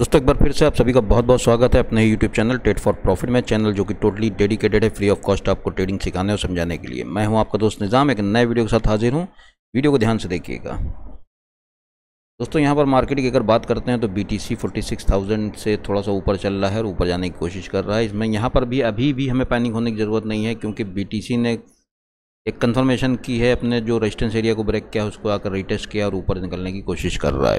दोस्तों एक बार फिर से आप सभी का बहुत बहुत स्वागत है अपने YouTube channel trade for profit में चैनल जो कि टोटली डेडिकेटेड है फ्री ऑफ कॉस्ट आपको ट्रेडिंग सिखाने और समझाने के लिए मैं हूं आपका दोस्त निज़ाम एक नए वीडियो के साथ हाजिर हूं वीडियो को ध्यान से देखिएगा दोस्तों यहां पर मार्केट की अगर बात करते हैं तो बी टी से थोड़ा सा ऊपर चल रहा है और ऊपर जाने की कोशिश कर रहा है इसमें यहाँ पर भी अभी भी हमें पैनिक होने की ज़रूरत नहीं है क्योंकि बी ने एक कन्फर्मेशन की है अपने जो रेजिस्टेंस एरिया को ब्रेक किया उसको आकर रिटेस्ट किया और ऊपर निकलने की कोशिश कर रहा है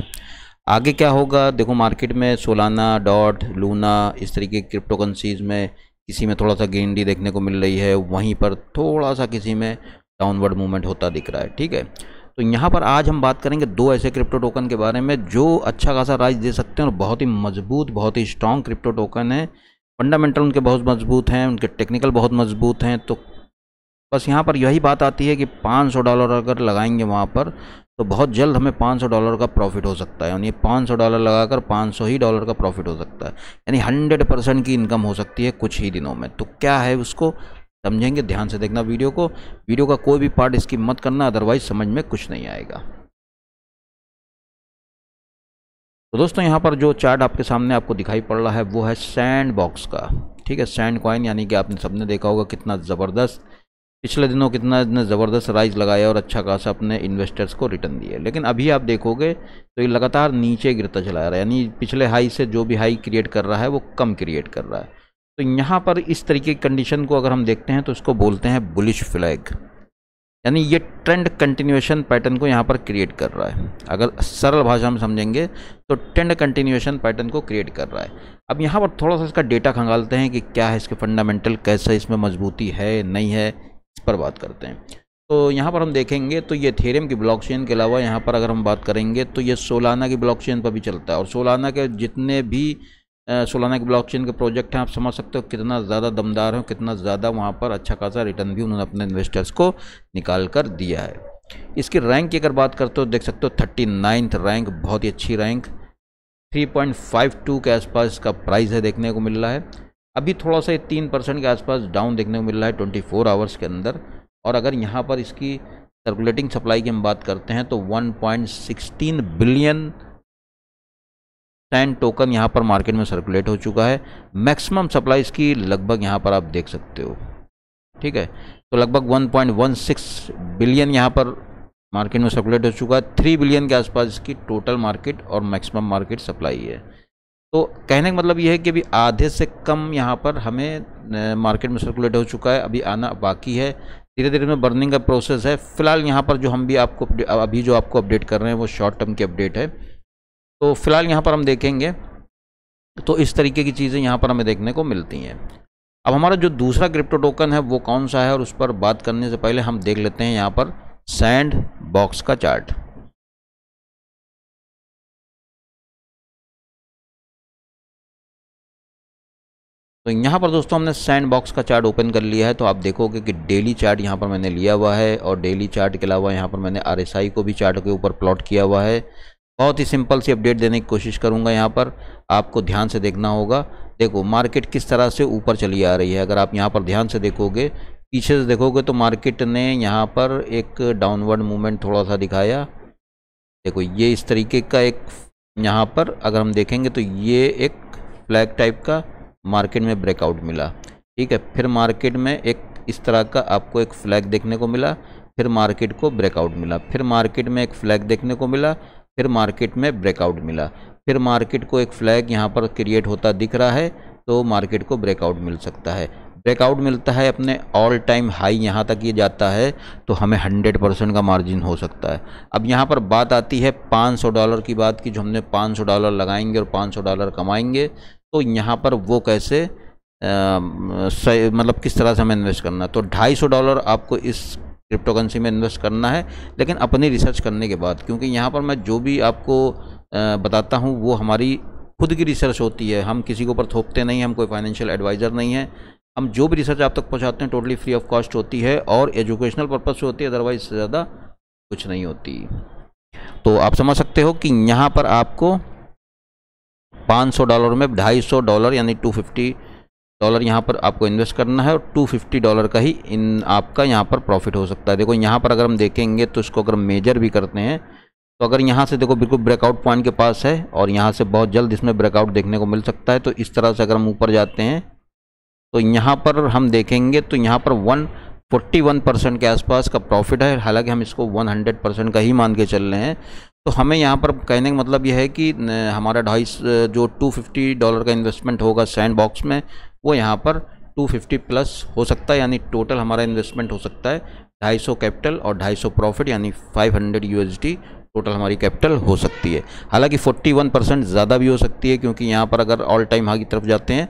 आगे क्या होगा देखो मार्केट में सोलाना डॉट लूना इस तरीके की क्रिप्टो में किसी में थोड़ा सा गेंडी देखने को मिल रही है वहीं पर थोड़ा सा किसी में डाउनवर्ड मूवमेंट होता दिख रहा है ठीक है तो यहाँ पर आज हम बात करेंगे दो ऐसे क्रिप्टो टोकन के बारे में जो अच्छा खासा राइज दे सकते हैं और बहुत ही मजबूत बहुत ही स्ट्रॉन्ग क्रिप्टो टोकन है फंडामेंटल उनके बहुत मजबूत हैं उनके टेक्निकल बहुत मजबूत हैं तो बस यहाँ पर यही बात आती है कि 500 डॉलर अगर लगाएंगे वहाँ पर तो बहुत जल्द हमें 500 डॉलर का प्रॉफिट हो सकता है यानी 500 डॉलर लगाकर 500 ही डॉलर का प्रॉफिट हो सकता है यानी 100 परसेंट की इनकम हो सकती है कुछ ही दिनों में तो क्या है उसको समझेंगे ध्यान से देखना वीडियो को वीडियो का कोई भी पार्ट इसकी मत करना अदरवाइज समझ में कुछ नहीं आएगा तो दोस्तों यहाँ पर जो चार्ट आपके सामने आपको दिखाई पड़ रहा है वो है सैंड बॉक्स का ठीक है सैंड कॉइन यानी कि आपने सबने देखा होगा कितना ज़बरदस्त पिछले दिनों कितना इसने ज़बरदस्त राइज लगाया और अच्छा खासा अपने इन्वेस्टर्स को रिटर्न दिए लेकिन अभी आप देखोगे तो ये लगातार नीचे गिरता चला रहा है यानी पिछले हाई से जो भी हाई क्रिएट कर रहा है वो कम क्रिएट कर रहा है तो यहाँ पर इस तरीके की कंडीशन को अगर हम देखते हैं तो इसको बोलते हैं बुलिश फ्लैग यानी ये ट्रेंड कंटिन्यूएशन पैटर्न को यहाँ पर क्रिएट कर रहा है अगर सरल भाषा में समझेंगे तो ट्रेंड कंटिन्यूएशन पैटर्न को क्रिएट कर रहा है अब यहाँ पर थोड़ा सा इसका डेटा खंगालते हैं कि क्या है इसके फंडामेंटल कैसा इसमें मजबूती है नहीं है इस पर बात करते हैं तो यहाँ पर हम देखेंगे तो ये थेरियम की ब्लॉक चेन के अलावा यहाँ पर अगर हम बात करेंगे तो ये सोलाना की ब्लॉक चेन पर भी चलता है और सोलाना के जितने भी सोलाना के ब्लॉकचेन चेन के प्रोजेक्ट हैं आप समझ सकते हो कितना ज़्यादा दमदार हो कितना ज़्यादा वहाँ पर अच्छा खासा रिटर्न भी उन्होंने अपने इन्वेस्टर्स को निकाल कर दिया है इसकी रैंक की अगर बात करते हो देख सकते हो थर्टी नाइन्थ रैंक बहुत ही अच्छी रैंक टू के आसपास इसका प्राइस है देखने को मिल रहा है अभी थोड़ा सा तीन परसेंट के आसपास डाउन देखने को मिल रहा है ट्वेंटी फोर आवर्स के अंदर और अगर यहाँ पर इसकी सर्कुलेटिंग सप्लाई की हम बात करते हैं तो one point sixteen billion ten token यहाँ पर मार्केट में सर्कुलेट हो चुका है मैक्सिमम सप्लाई इसकी लगभग यहाँ पर आप देख सकते हो ठीक है तो लगभग one one point six billion यहाँ पर मार्केट में सर्कुलेट हो चुका है थ्री बिलियन के आसपास इसकी टोटल मार्केट और मैक्सिमम मार्केट सप्लाई है तो कहने का मतलब ये है कि अभी आधे से कम यहाँ पर हमें मार्केट में सर्कुलेट हो चुका है अभी आना बाकी है धीरे धीरे में बर्निंग का प्रोसेस है फिलहाल यहाँ पर जो हम भी आपको अभी जो आपको अपडेट कर रहे हैं वो शॉर्ट टर्म की अपडेट है तो फिलहाल यहाँ पर हम देखेंगे तो इस तरीके की चीज़ें यहाँ पर हमें देखने को मिलती हैं अब हमारा जो दूसरा क्रिप्टो टोकन है वो कौन सा है और उस पर बात करने से पहले हम देख लेते हैं यहाँ पर सैंड बॉक्स का चार्ट तो यहाँ पर दोस्तों हमने सैंड बॉक्स का चार्ट ओपन कर लिया है तो आप देखोगे कि डेली चार्ट यहाँ पर मैंने लिया हुआ है और डेली चार्ट के अलावा यहाँ पर मैंने आर को भी चार्ट के ऊपर प्लॉट किया हुआ है बहुत ही सिंपल सी अपडेट देने की कोशिश करूँगा यहाँ पर आपको ध्यान से देखना होगा देखो मार्केट किस तरह से ऊपर चली आ रही है अगर आप यहाँ पर ध्यान से देखोगे पीछे से देखोगे तो मार्केट ने यहाँ पर एक डाउनवर्ड मूवमेंट थोड़ा सा दिखाया देखो ये इस तरीके का एक यहाँ पर अगर हम देखेंगे तो ये एक फ्लैग टाइप का मार्केट में ब्रेकआउट मिला ठीक है फिर मार्केट में एक इस तरह का आपको एक फ्लैग देखने को मिला फिर मार्केट को ब्रेकआउट मिला फिर मार्केट में एक फ्लैग देखने को मिला फिर मार्केट में ब्रेकआउट मिला फिर मार्केट को एक फ्लैग यहाँ पर क्रिएट होता दिख रहा है तो मार्केट को ब्रेकआउट मिल सकता है ब्रेकआउट मिलता है अपने ऑल टाइम हाई यहाँ तक ये जाता है तो हमें 100 परसेंट का मार्जिन हो सकता है अब यहाँ पर बात आती है 500 डॉलर की बात की जो हमने 500 डॉलर लगाएंगे और 500 डॉलर कमाएंगे तो यहाँ पर वो कैसे मतलब किस तरह से हमें इन्वेस्ट करना है तो ढाई सौ डॉलर आपको इस क्रिप्टो करेंसी में इन्वेस्ट करना है लेकिन अपनी रिसर्च करने के बाद क्योंकि यहाँ पर मैं जो भी आपको बताता हूँ वो हमारी खुद की रिसर्च होती है हम किसी के ऊपर थोपते नहीं हम कोई फाइनेंशियल एडवाइज़र नहीं है हम जो भी रिसर्च आप तक पहुँचाते हैं टोटली फ्री ऑफ कॉस्ट होती है और एजुकेशनल पर्पज़ से होती है अदरवाइज़ ज़्यादा कुछ नहीं होती तो आप समझ सकते हो कि यहाँ पर आपको 500 डॉलर में 250 डॉलर यानी 250 डॉलर यहाँ पर आपको इन्वेस्ट करना है और 250 डॉलर का ही इन आपका यहाँ पर प्रॉफिट हो सकता है देखो यहाँ पर अगर हम देखेंगे तो इसको अगर मेजर भी करते हैं तो अगर यहाँ से देखो बिल्कुल ब्रेकआउट पॉइंट के पास है और यहाँ से बहुत जल्द इसमें ब्रेकआउट देखने को मिल सकता है तो इस तरह से अगर हम ऊपर जाते हैं तो यहाँ पर हम देखेंगे तो यहाँ पर वन फोर्टी वन परसेंट के आसपास का प्रॉफिट है हालांकि हम इसको वन हंड्रेड परसेंट का ही मान के चल रहे हैं तो हमें यहाँ पर कहने का मतलब यह है कि हमारा ढाई जो 250 डॉलर का इन्वेस्टमेंट होगा सैंड बॉक्स में वो यहाँ पर 250 प्लस हो सकता है यानी टोटल हमारा इन्वेस्टमेंट हो सकता है 250 कैपिटल और 250 प्रॉफिट यानी 500 हंड्रेड टोटल हमारी कैपिटल हो सकती है हालांकि 41 परसेंट ज़्यादा भी हो सकती है क्योंकि यहाँ पर अगर ऑल टाइम हाँ की तरफ जाते हैं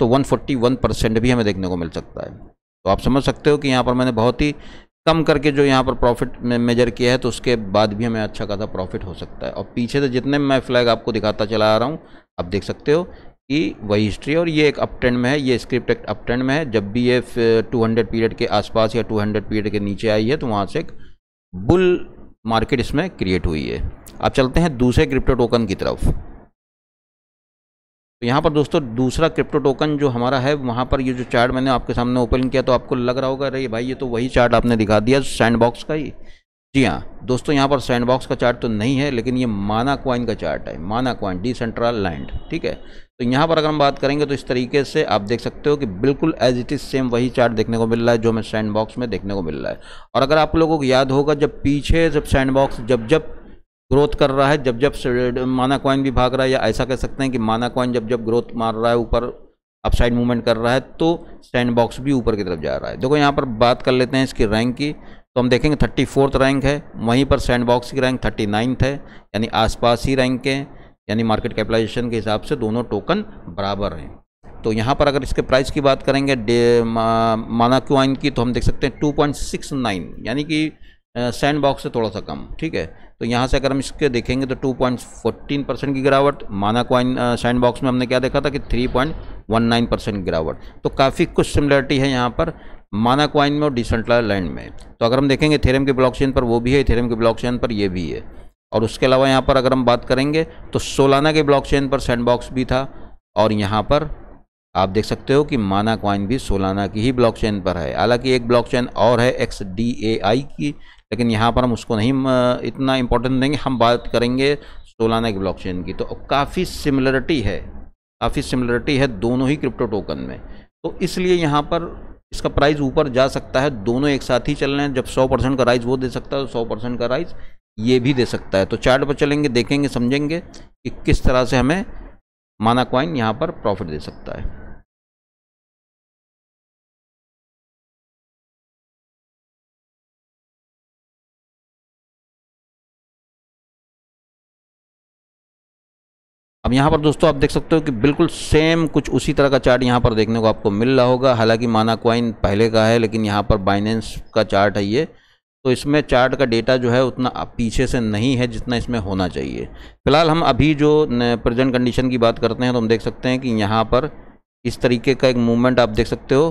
तो वन परसेंट भी हमें देखने को मिल सकता है तो आप समझ सकते हो कि यहाँ पर मैंने बहुत ही कम करके जो यहाँ पर प्रॉफिट में मेजर किया है तो उसके बाद भी हमें अच्छा खासा प्रॉफिट हो सकता है और पीछे से जितने मैं फ्लैग आपको दिखाता चला आ रहा हूँ आप देख सकते हो कि वही हिस्ट्री और ये एक अप ट्रेंड में है ये स्क्रिप्ट एक अप ट्रेंड में है जब भी ये 200 पीरियड के आसपास या 200 पीरियड के नीचे आई है तो वहाँ से एक बुल मार्केट इसमें क्रिएट हुई है अब चलते हैं दूसरे क्रिप्टो टोकन की तरफ तो यहाँ पर दोस्तों दूसरा क्रिप्टो टोकन जो हमारा है वहाँ पर ये जो चार्ट मैंने आपके सामने ओपन किया तो आपको लग रहा होगा अरे भाई ये तो वही चार्ट आपने दिखा दिया सैंडबॉक्स का ही जी हाँ दोस्तों यहाँ पर सैंडबॉक्स का चार्ट तो नहीं है लेकिन ये माना क्वाइन का चार्ट है माना क्वाइन डिसेंट्रल लैंड ठीक है तो यहाँ पर अगर हम बात करेंगे तो इस तरीके से आप देख सकते हो कि बिल्कुल एज इट इज़ सेम वही चार्ट देखने को मिल रहा है जो हमें सैंडबॉक्स में देखने को मिल रहा है और अगर आप लोगों को याद होगा जब पीछे जब सैंडबॉक्स जब जब ग्रोथ कर रहा है जब जब माना कॉइन भी भाग रहा है या ऐसा कह सकते हैं कि माना कॉइन जब जब ग्रोथ मार रहा है ऊपर अपसाइड मूवमेंट कर रहा है तो सैंड बॉक्स भी ऊपर की तरफ जा रहा है देखो यहाँ पर बात कर लेते हैं इसकी रैंक की तो हम देखेंगे थर्टी फोर्थ रैंक है वहीं पर सैंड बॉक्स की रैंक थर्टी नाइन्थ है यानी आसपास ही रैंक है यानी मार्केट कैपिटलाइजेशन के हिसाब से दोनों टोकन बराबर हैं तो यहाँ पर अगर इसके प्राइस की बात करेंगे माना क्वाइन की तो हम देख सकते हैं टू यानी कि सैंड बॉक्स से थोड़ा सा कम ठीक है तो यहाँ से अगर हम इसके देखेंगे तो 2.14 परसेंट की गिरावट माना क्वाइन सैंड बॉक्स में हमने क्या देखा था कि 3.19 परसेंट की गिरावट तो काफ़ी कुछ सिमिलरिटी है यहाँ पर माना क्वाइन में और डिसेंट्रलाइज लैंड में तो अगर हम देखेंगे थेरम के ब्लॉक पर वो भी है थेरम के ब्लॉक पर ये भी है और उसके अलावा यहाँ पर अगर हम बात करेंगे तो सोलाना के ब्लॉक पर सैंड बॉक्स भी था और यहाँ पर आप देख सकते हो कि माना क्वाइन भी सोलाना की ही ब्लॉकचेन पर है हालांकि एक ब्लॉकचेन और है एक्स डी ए आई की लेकिन यहाँ पर हम उसको नहीं इतना इम्पोर्टेंट देंगे हम बात करेंगे सोलाना की ब्लॉकचेन की तो काफ़ी सिमिलरिटी है काफ़ी सिमिलरिटी है दोनों ही क्रिप्टो टोकन में तो इसलिए यहाँ पर इसका प्राइस ऊपर जा सकता है दोनों एक साथ ही चल रहे हैं जब 100 परसेंट का राइज वो दे सकता है तो 100 परसेंट का राइज ये भी दे सकता है तो चार्ट पर चलेंगे देखेंगे समझेंगे कि किस तरह से हमें माना क्वाइन यहाँ पर प्रॉफिट दे सकता है अब यहाँ पर दोस्तों आप देख सकते हो कि बिल्कुल सेम कुछ उसी तरह का चार्ट यहाँ पर देखने को आपको मिल रहा होगा हालांकि माना क्वाइन पहले का है लेकिन यहाँ पर बाइनेंस का चार्ट है ये तो इसमें चार्ट का डेटा जो है उतना पीछे से नहीं है जितना इसमें होना चाहिए फिलहाल हम अभी जो प्रेजेंट कंडीशन की बात करते हैं तो हम देख सकते हैं कि यहाँ पर इस तरीके का एक मूवमेंट आप देख सकते हो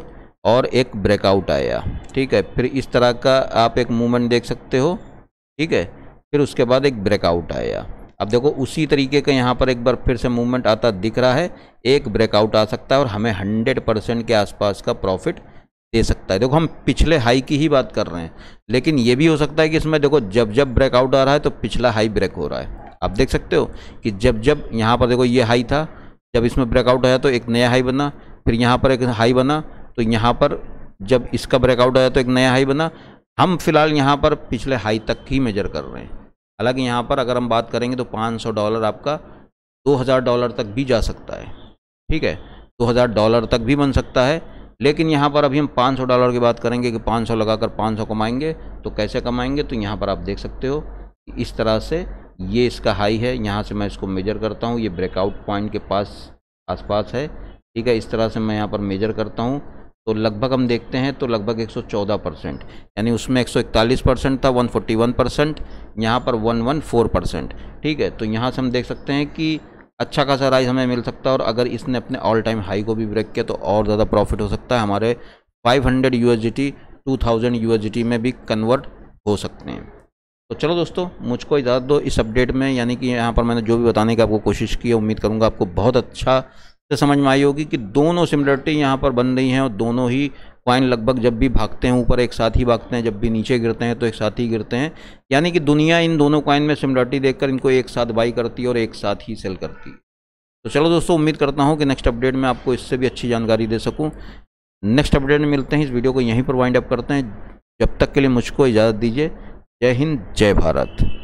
और एक ब्रेकआउट आया ठीक है फिर इस तरह का आप एक मूवमेंट देख सकते हो ठीक है फिर उसके बाद एक ब्रेकआउट आया अब देखो उसी तरीके का यहाँ पर एक बार फिर से मूवमेंट आता दिख रहा है एक ब्रेकआउट आ सकता है और हमें हंड्रेड परसेंट के आसपास का प्रॉफिट दे सकता है देखो हम पिछले हाई की ही बात कर रहे हैं लेकिन ये भी हो सकता है कि इसमें देखो जब जब ब्रेकआउट आ रहा है तो पिछला हाई ब्रेक हो रहा है आप देख सकते हो कि जब जब यहाँ पर देखो ये हाई था जब इसमें ब्रेकआउट आया तो एक नया हाई बना फिर यहाँ पर एक हाई बना तो यहाँ पर जब इसका ब्रेकआउट आया तो एक नया हाई बना हम फिलहाल यहाँ पर पिछले हाई तक ही मेजर कर रहे हैं हालांकि यहाँ पर अगर हम बात करेंगे तो 500 डॉलर आपका 2000 डॉलर तक भी जा सकता है ठीक है 2000 डॉलर तक भी बन सकता है लेकिन यहाँ पर अभी हम 500 डॉलर की बात करेंगे कि 500 लगाकर 500 कमाएंगे तो कैसे कमाएंगे तो यहाँ पर आप देख सकते हो इस तरह से ये इसका हाई है यहाँ से मैं इसको मेजर करता हूँ ये ब्रेकआउट पॉइंट के पास आसपास है ठीक है इस तरह से मैं यहाँ पर मेजर करता हूँ तो लगभग हम देखते हैं तो लगभग 114 परसेंट यानी उसमें 141 परसेंट था 141 परसेंट यहाँ पर 114 परसेंट ठीक है तो यहाँ से हम देख सकते हैं कि अच्छा खासा राइज हमें मिल सकता है और अगर इसने अपने ऑल टाइम हाई को भी ब्रेक किया तो और ज़्यादा प्रॉफिट हो सकता है हमारे 500 हंड्रेड यू एस जी में भी कन्वर्ट हो सकते हैं तो चलो दोस्तों मुझको इजाज़त दो इस अपडेट में यानी कि यहाँ पर मैंने जो भी बताने की आपको कोशिश की है उम्मीद करूँगा आपको बहुत अच्छा से तो समझ में आई होगी कि दोनों सिमिलरिटी यहाँ पर बन रही हैं और दोनों ही कॉइन लगभग जब भी भागते हैं ऊपर एक साथ ही भागते हैं जब भी नीचे गिरते हैं तो एक साथ ही गिरते हैं यानी कि दुनिया इन दोनों कॉइन में सिमिलरिटी देखकर इनको एक साथ बाई करती है और एक साथ ही सेल करती है तो चलो दोस्तों उम्मीद करता हूँ कि नेक्स्ट अपडेट में आपको इससे भी अच्छी जानकारी दे सकूँ नेक्स्ट अपडेट में मिलते हैं इस वीडियो को यहीं पर वाइंड अप करते हैं जब तक के लिए मुझको इजाज़त दीजिए जय हिंद जय भारत